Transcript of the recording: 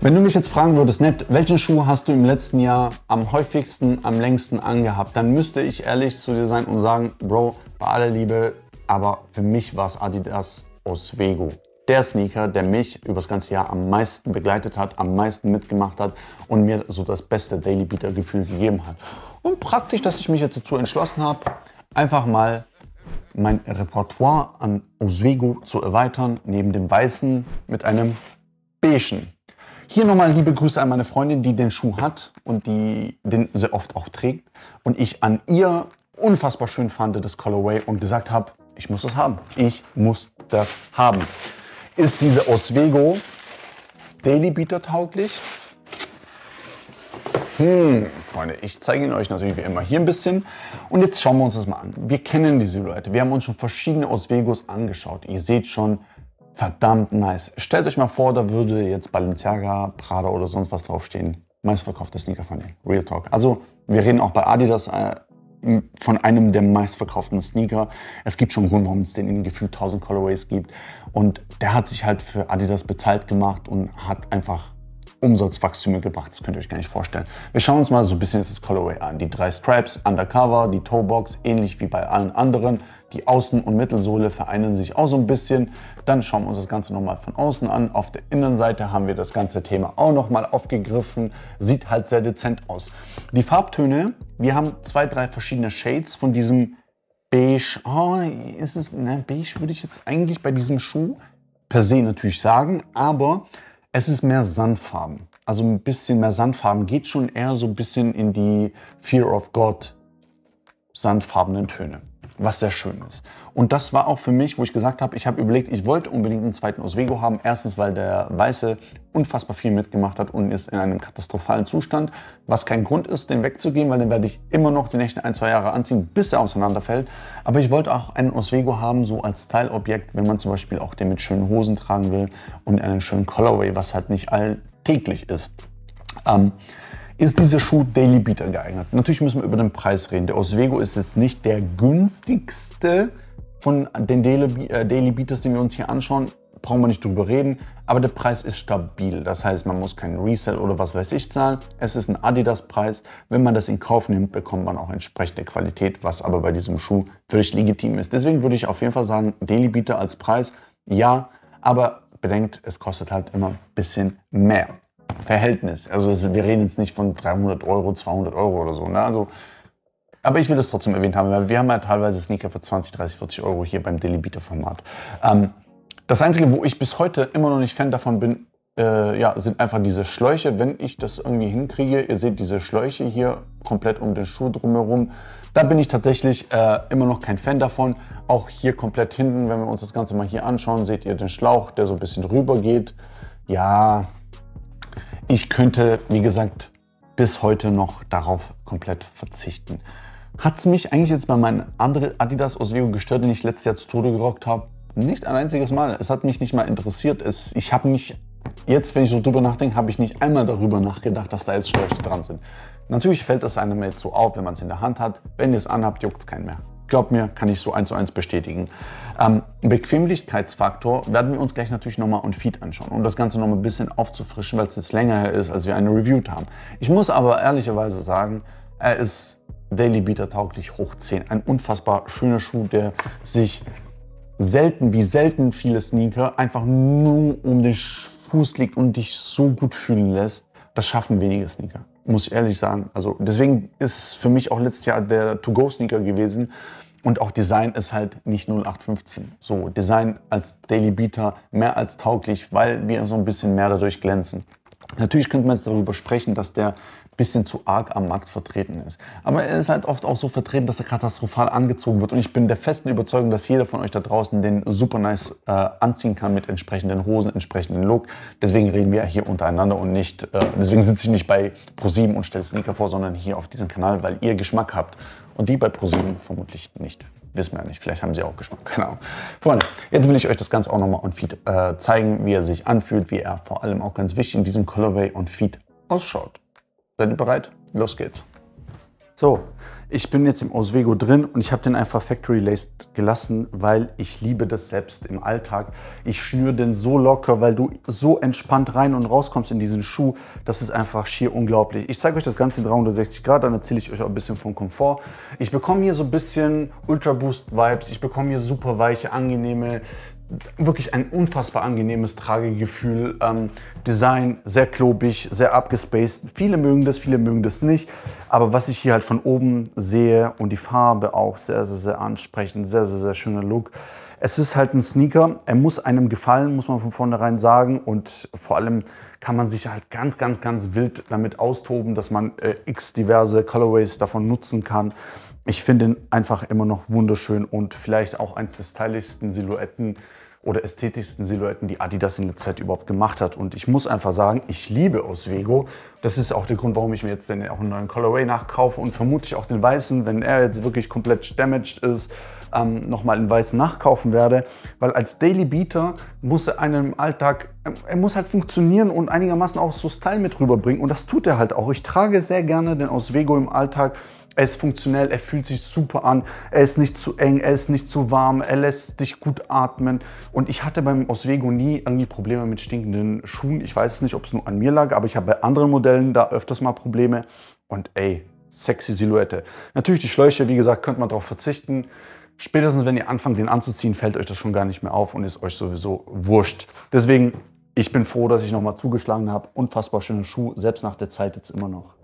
Wenn du mich jetzt fragen würdest, Nett, welchen Schuh hast du im letzten Jahr am häufigsten, am längsten angehabt, dann müsste ich ehrlich zu dir sein und sagen, Bro, bei aller Liebe, aber für mich war es Adidas Oswego. Der Sneaker, der mich übers ganze Jahr am meisten begleitet hat, am meisten mitgemacht hat und mir so das beste Daily Beater Gefühl gegeben hat. Und praktisch, dass ich mich jetzt dazu entschlossen habe, einfach mal mein Repertoire an Oswego zu erweitern, neben dem weißen mit einem beigen hier nochmal liebe Grüße an meine Freundin, die den Schuh hat und die den sehr oft auch trägt. Und ich an ihr unfassbar schön fand, das Colorway, und gesagt habe, ich muss das haben. Ich muss das haben. Ist diese Oswego Daily Beater tauglich? Hm, Freunde, ich zeige ihn euch natürlich wie immer hier ein bisschen. Und jetzt schauen wir uns das mal an. Wir kennen die Silhouette. Wir haben uns schon verschiedene Oswegos angeschaut. Ihr seht schon, Verdammt nice. Stellt euch mal vor, da würde jetzt Balenciaga, Prada oder sonst was draufstehen. Meistverkaufte Sneaker von denen. Real Talk. Also, wir reden auch bei Adidas äh, von einem der meistverkauften Sneaker. Es gibt schon einen Grund, warum es den in gefühlt 1000 Colorways gibt. Und der hat sich halt für Adidas bezahlt gemacht und hat einfach Umsatzwachstüme gebracht. Das könnt ihr euch gar nicht vorstellen. Wir schauen uns mal so ein bisschen das Colorway an. Die drei Stripes, Undercover, die Toebox, ähnlich wie bei allen anderen. Die Außen- und Mittelsohle vereinen sich auch so ein bisschen. Dann schauen wir uns das Ganze nochmal von außen an. Auf der Innenseite haben wir das ganze Thema auch nochmal aufgegriffen. Sieht halt sehr dezent aus. Die Farbtöne, wir haben zwei, drei verschiedene Shades von diesem Beige. Oh, ist es, ne, Beige würde ich jetzt eigentlich bei diesem Schuh per se natürlich sagen, aber es ist mehr Sandfarben. Also ein bisschen mehr Sandfarben geht schon eher so ein bisschen in die Fear of God sandfarbenen Töne, was sehr schön ist. Und das war auch für mich, wo ich gesagt habe, ich habe überlegt, ich wollte unbedingt einen zweiten Oswego haben. Erstens, weil der Weiße unfassbar viel mitgemacht hat und ist in einem katastrophalen Zustand, was kein Grund ist, den wegzugeben, weil den werde ich immer noch die nächsten ein, zwei Jahre anziehen, bis er auseinanderfällt. Aber ich wollte auch einen Oswego haben, so als Teilobjekt, wenn man zum Beispiel auch den mit schönen Hosen tragen will und einen schönen Colorway, was halt nicht alltäglich ist. Ähm, ist dieser Schuh Daily Beater geeignet? Natürlich müssen wir über den Preis reden. Der Oswego ist jetzt nicht der günstigste von den Daily äh, Beaters, den wir uns hier anschauen, brauchen wir nicht drüber reden, aber der Preis ist stabil. Das heißt, man muss keinen Resell oder was weiß ich zahlen. Es ist ein Adidas-Preis. Wenn man das in Kauf nimmt, bekommt man auch entsprechende Qualität, was aber bei diesem Schuh völlig legitim ist. Deswegen würde ich auf jeden Fall sagen, Daily Beater als Preis, ja, aber bedenkt, es kostet halt immer ein bisschen mehr. Verhältnis. Also wir reden jetzt nicht von 300 Euro, 200 Euro oder so. Ne? Also aber ich will das trotzdem erwähnt haben, weil wir haben ja teilweise Sneaker für 20, 30, 40 Euro hier beim Delibiter-Format. Ähm, das Einzige, wo ich bis heute immer noch nicht Fan davon bin, äh, ja, sind einfach diese Schläuche. Wenn ich das irgendwie hinkriege, ihr seht diese Schläuche hier komplett um den Schuh drumherum. Da bin ich tatsächlich äh, immer noch kein Fan davon. Auch hier komplett hinten, wenn wir uns das Ganze mal hier anschauen, seht ihr den Schlauch, der so ein bisschen rüber geht. Ja, ich könnte, wie gesagt, bis heute noch darauf komplett verzichten. Hat es mich eigentlich jetzt bei meinen anderen Adidas Oswego gestört, den ich letztes Jahr zu Tode gerockt habe? Nicht ein einziges Mal. Es hat mich nicht mal interessiert. Es, ich habe mich, jetzt wenn ich so drüber nachdenke, habe ich nicht einmal darüber nachgedacht, dass da jetzt Schläuche dran sind. Natürlich fällt das einem jetzt so auf, wenn man es in der Hand hat. Wenn ihr es anhabt, juckt es keinen mehr. Glaubt mir, kann ich so eins zu eins bestätigen. Ähm, Bequemlichkeitsfaktor werden wir uns gleich natürlich nochmal und Feed anschauen, um das Ganze nochmal ein bisschen aufzufrischen, weil es jetzt länger her ist, als wir eine reviewed haben. Ich muss aber ehrlicherweise sagen, er ist Daily Beater tauglich hoch 10. Ein unfassbar schöner Schuh, der sich selten wie selten viele Sneaker einfach nur um den Fuß liegt und dich so gut fühlen lässt. Das schaffen wenige Sneaker, muss ich ehrlich sagen. Also deswegen ist für mich auch letztes Jahr der To-Go-Sneaker gewesen. Und auch Design ist halt nicht 0815. So, Design als Daily Beater mehr als tauglich, weil wir so ein bisschen mehr dadurch glänzen. Natürlich könnte man jetzt darüber sprechen, dass der bisschen zu arg am Markt vertreten ist. Aber er ist halt oft auch so vertreten, dass er katastrophal angezogen wird. Und ich bin der festen Überzeugung, dass jeder von euch da draußen den super nice äh, anziehen kann mit entsprechenden Hosen, entsprechenden Look. Deswegen reden wir hier untereinander und nicht, äh, deswegen sitze ich nicht bei ProSieben und stelle Sneaker vor, sondern hier auf diesem Kanal, weil ihr Geschmack habt. Und die bei ProSieben vermutlich nicht. Wissen wir ja nicht. Vielleicht haben sie auch Geschmack. Keine Ahnung. Freunde, jetzt will ich euch das Ganze auch nochmal on Feed äh, zeigen, wie er sich anfühlt, wie er vor allem auch ganz wichtig in diesem Colorway on Feed ausschaut. Seid ihr bereit? Los geht's. So, ich bin jetzt im Oswego drin und ich habe den einfach Factory Laced gelassen, weil ich liebe das selbst im Alltag. Ich schnüre den so locker, weil du so entspannt rein und rauskommst in diesen Schuh. Das ist einfach schier unglaublich. Ich zeige euch das Ganze in 360 Grad, dann erzähle ich euch auch ein bisschen vom Komfort. Ich bekomme hier so ein bisschen Ultra Boost Vibes. Ich bekomme hier super weiche, angenehme wirklich ein unfassbar angenehmes Tragegefühl. Ähm, Design sehr klobig, sehr abgespaced. Viele mögen das, viele mögen das nicht. Aber was ich hier halt von oben sehe und die Farbe auch sehr, sehr, sehr ansprechend, sehr, sehr, sehr schöner Look. Es ist halt ein Sneaker. Er muss einem gefallen, muss man von vornherein sagen. Und vor allem kann man sich halt ganz, ganz, ganz wild damit austoben, dass man äh, x diverse Colorways davon nutzen kann. Ich finde ihn einfach immer noch wunderschön und vielleicht auch eins der stylischsten Silhouetten, oder ästhetischsten Silhouetten, die Adidas in der Zeit überhaupt gemacht hat. Und ich muss einfach sagen, ich liebe Oswego. Das ist auch der Grund, warum ich mir jetzt dann auch einen neuen Colorway nachkaufe und vermutlich auch den weißen, wenn er jetzt wirklich komplett damaged ist, ähm, nochmal einen weißen nachkaufen werde. Weil als Daily Beater muss er einem im Alltag, ähm, er muss halt funktionieren und einigermaßen auch so Style mit rüberbringen. Und das tut er halt auch. Ich trage sehr gerne den Oswego im Alltag er ist funktionell, er fühlt sich super an, er ist nicht zu eng, er ist nicht zu warm, er lässt dich gut atmen. Und ich hatte beim Oswego nie irgendwie Probleme mit stinkenden Schuhen. Ich weiß es nicht, ob es nur an mir lag, aber ich habe bei anderen Modellen da öfters mal Probleme. Und ey, sexy Silhouette. Natürlich die Schläuche, wie gesagt, könnte man darauf verzichten. Spätestens, wenn ihr anfangt, den anzuziehen, fällt euch das schon gar nicht mehr auf und ist euch sowieso wurscht. Deswegen, ich bin froh, dass ich nochmal zugeschlagen habe. Unfassbar schöner Schuh, selbst nach der Zeit jetzt immer noch.